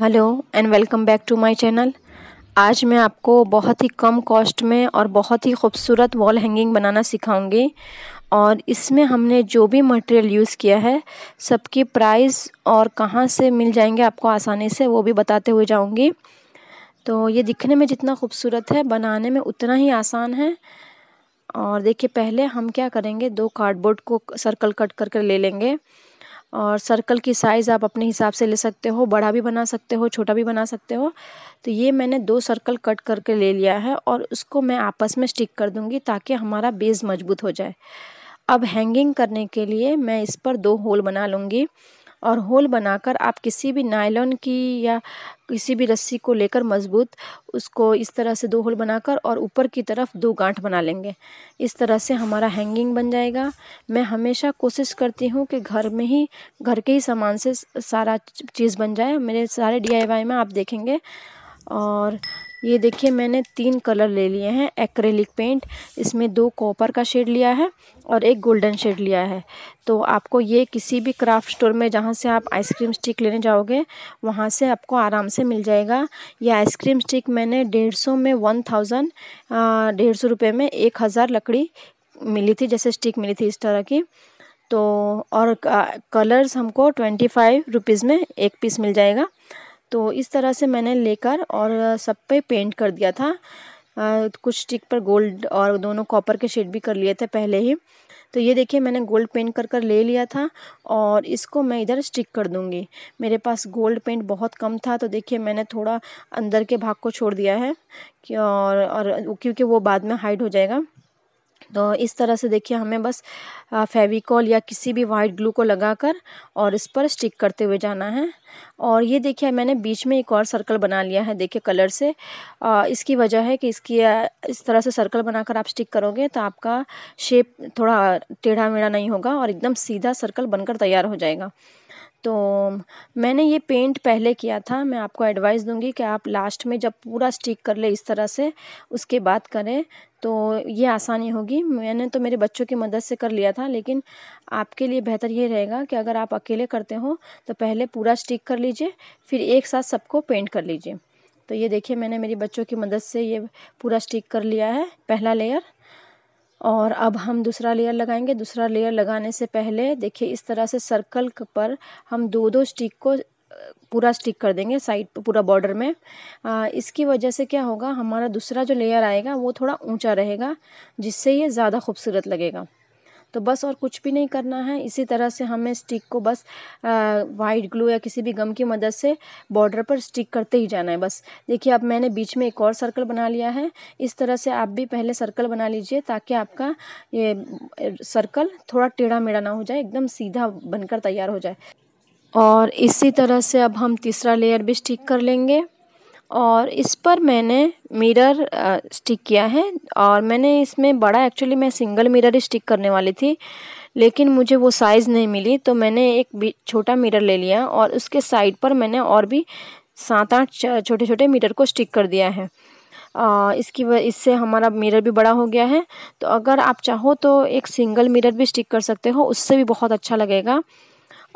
hello and welcome back to my channel आज मैं आपको बहुत ही कम कॉस्ट में और बहुत ही खूबसूरत वॉल हैंगिंग बनाना सिखाऊंगी और इसमें हमने जो भी मटेरियल यूज़ किया है सबकी प्राइस और कहाँ से मिल जाएंगे आपको आसानी से वो भी बताते हुए जाऊंगी तो ये दिखने में जितना खूबसूरत है बनाने में उतना ही आसान है और देखिए पहले हम क्या करेंगे दो कार्डबोर्ड को सर्कल कट करके ले लेंगे और सर्कल की साइज़ आप अपने हिसाब से ले सकते हो बड़ा भी बना सकते हो छोटा भी बना सकते हो तो ये मैंने दो सर्कल कट करके ले लिया है और उसको मैं आपस में स्टिक कर दूँगी ताकि हमारा बेस मजबूत हो जाए अब हैंगिंग करने के लिए मैं इस पर दो होल बना लूँगी और होल बनाकर आप किसी भी नायलॉन की या किसी भी रस्सी को लेकर मज़बूत उसको इस तरह से दो होल बनाकर और ऊपर की तरफ दो गांठ बना लेंगे इस तरह से हमारा हैंगिंग बन जाएगा मैं हमेशा कोशिश करती हूँ कि घर में ही घर के ही सामान से सारा चीज़ बन जाए मेरे सारे डी में आप देखेंगे और ये देखिए मैंने तीन कलर ले लिए हैं एक्रेलिक पेंट इसमें दो कॉपर का शेड लिया है और एक गोल्डन शेड लिया है तो आपको ये किसी भी क्राफ्ट स्टोर में जहाँ से आप आइसक्रीम स्टिक लेने जाओगे वहाँ से आपको आराम से मिल जाएगा ये आइसक्रीम स्टिक मैंने डेढ़ सौ में वन थाउजेंड डेढ़ सौ रुपये में एक हज़ार लकड़ी मिली थी जैसे स्टिक मिली थी इस तरह की तो और कलर्स हमको ट्वेंटी फाइव रुपीज़ में एक पीस मिल जाएगा तो इस तरह से मैंने लेकर और सब पे पेंट कर दिया था आ, कुछ स्टिक पर गोल्ड और दोनों कॉपर के शेड भी कर लिए थे पहले ही तो ये देखिए मैंने गोल्ड पेंट कर कर ले लिया था और इसको मैं इधर स्टिक कर दूँगी मेरे पास गोल्ड पेंट बहुत कम था तो देखिए मैंने थोड़ा अंदर के भाग को छोड़ दिया है और और क्योंकि वो बाद में हाइड हो जाएगा तो इस तरह से देखिए हमें बस फेविकॉल या किसी भी वाइट ग्लू को लगाकर और इस पर स्टिक करते हुए जाना है और ये देखिए मैंने बीच में एक और सर्कल बना लिया है देखिए कलर से आ, इसकी वजह है कि इसकी इस तरह से सर्कल बनाकर आप स्टिक करोगे तो आपका शेप थोड़ा टेढ़ा मेढ़ा नहीं होगा और एकदम सीधा सर्कल बनकर तैयार हो जाएगा तो मैंने ये पेंट पहले किया था मैं आपको एडवाइस दूंगी कि आप लास्ट में जब पूरा स्टिक कर ले इस तरह से उसके बाद करें तो ये आसानी होगी मैंने तो मेरे बच्चों की मदद से कर लिया था लेकिन आपके लिए बेहतर ये रहेगा कि अगर आप अकेले करते हो तो पहले पूरा स्टिक कर लीजिए फिर एक साथ सबको पेंट कर लीजिए तो ये देखिए मैंने मेरी बच्चों की मदद से ये पूरा स्टिक कर लिया है पहला लेयर और अब हम दूसरा लेयर लगाएंगे दूसरा लेयर लगाने से पहले देखिए इस तरह से सर्कल पर हम दो दो स्टिक को पूरा स्टिक कर देंगे साइड पर पूरा बॉर्डर में आ, इसकी वजह से क्या होगा हमारा दूसरा जो लेयर आएगा वो थोड़ा ऊंचा रहेगा जिससे ये ज़्यादा खूबसूरत लगेगा तो बस और कुछ भी नहीं करना है इसी तरह से हमें स्टिक को बस वाइट ग्लू या किसी भी गम की मदद से बॉर्डर पर स्टिक करते ही जाना है बस देखिए अब मैंने बीच में एक और सर्कल बना लिया है इस तरह से आप भी पहले सर्कल बना लीजिए ताकि आपका ये सर्कल थोड़ा टेढ़ा मेढ़ा ना हो जाए एकदम सीधा बनकर तैयार हो जाए और इसी तरह से अब हम तीसरा लेयर भी स्टिक कर लेंगे और इस पर मैंने मिरर स्टिक किया है और मैंने इसमें बड़ा एक्चुअली मैं सिंगल मिरर स्टिक करने वाली थी लेकिन मुझे वो साइज़ नहीं मिली तो मैंने एक छोटा मिरर ले लिया और उसके साइड पर मैंने और भी सात आठ छोटे छोटे मिरर को स्टिक कर दिया है आ, इसकी वजह इससे हमारा मिरर भी बड़ा हो गया है तो अगर आप चाहो तो एक सिंगल मिरर भी स्टिक कर सकते हो उससे भी बहुत अच्छा लगेगा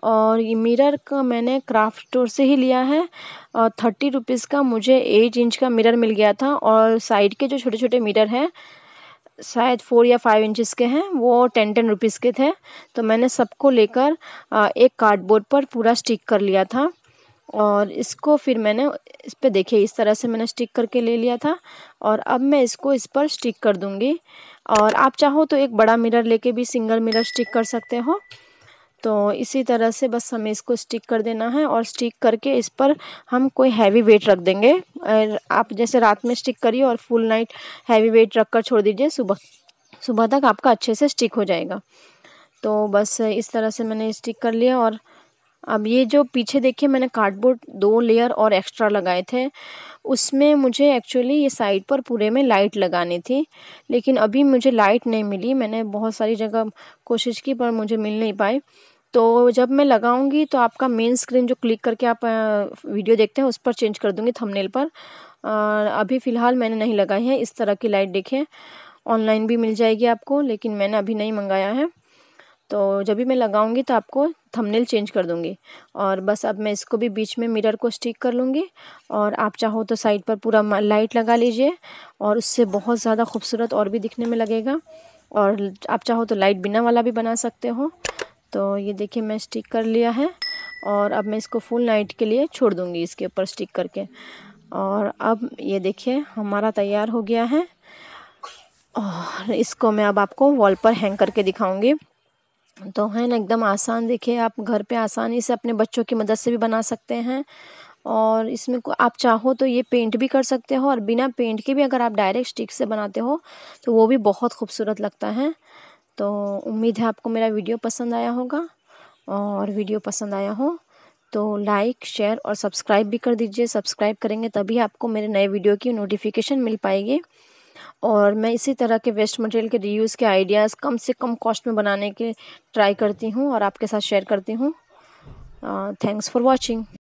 और ये मिरर का मैंने क्राफ्ट स्टोर से ही लिया है और थर्टी रुपीज़ का मुझे एट इंच का मिरर मिल गया था और साइड के जो छोटे छोटे मिरर हैं शायद फोर या फाइव इंचेस के हैं वो टेन टेन रुपीज़ के थे तो मैंने सबको लेकर एक कार्डबोर्ड पर पूरा स्टिक कर लिया था और इसको फिर मैंने इस पर देखिए इस तरह से मैंने स्टिक करके ले लिया था और अब मैं इसको इस पर स्टिक कर दूँगी और आप चाहो तो एक बड़ा मिरर लेके भी सिंगल मिरर स्टिक कर सकते हो तो इसी तरह से बस हमें इसको स्टिक कर देना है और स्टिक करके इस पर हम कोई हैवी वेट रख देंगे आप जैसे रात में स्टिक करिए और फुल नाइट हैवी वेट रख कर छोड़ दीजिए सुबह सुबह तक आपका अच्छे से स्टिक हो जाएगा तो बस इस तरह से मैंने स्टिक कर लिया और अब ये जो पीछे देखिए मैंने कार्डबोर्ड दो लेयर और एक्स्ट्रा लगाए थे उसमें मुझे एक्चुअली ये साइड पर पूरे में लाइट लगानी थी लेकिन अभी मुझे लाइट नहीं मिली मैंने बहुत सारी जगह कोशिश की पर मुझे मिल नहीं पाई तो जब मैं लगाऊंगी तो आपका मेन स्क्रीन जो क्लिक करके आप वीडियो देखते हैं उस पर चेंज कर दूँगी थमनेल पर अभी फ़िलहाल मैंने नहीं लगाई है इस तरह की लाइट देखें ऑनलाइन भी मिल जाएगी आपको लेकिन मैंने अभी नहीं मंगाया है तो जब भी मैं लगाऊंगी तो आपको थंबनेल चेंज कर दूंगी और बस अब मैं इसको भी बीच में मिरर को स्टिक कर लूँगी और आप चाहो तो साइड पर पूरा लाइट लगा लीजिए और उससे बहुत ज़्यादा खूबसूरत और भी दिखने में लगेगा और आप चाहो तो लाइट बिना वाला भी बना सकते हो तो ये देखिए मैं स्टिक कर लिया है और अब मैं इसको फुल नाइट के लिए छोड़ दूँगी इसके ऊपर स्टिक करके और अब ये देखिए हमारा तैयार हो गया है और इसको मैं अब आपको वॉल पर हैंग करके दिखाऊँगी तो है ना एकदम आसान देखिए आप घर पे आसानी से अपने बच्चों की मदद से भी बना सकते हैं और इसमें को आप चाहो तो ये पेंट भी कर सकते हो और बिना पेंट के भी अगर आप डायरेक्ट स्टिक से बनाते हो तो वो भी बहुत खूबसूरत लगता है तो उम्मीद है आपको मेरा वीडियो पसंद आया होगा और वीडियो पसंद आया हो तो लाइक शेयर और सब्सक्राइब भी कर दीजिए सब्सक्राइब करेंगे तभी आपको मेरे नए वीडियो की नोटिफिकेशन मिल पाएगी और मैं इसी तरह के वेस्ट मटेरियल के रीयूज़ के आइडियाज़ कम से कम कॉस्ट में बनाने के ट्राई करती हूँ और आपके साथ शेयर करती हूँ थैंक्स फॉर वॉचिंग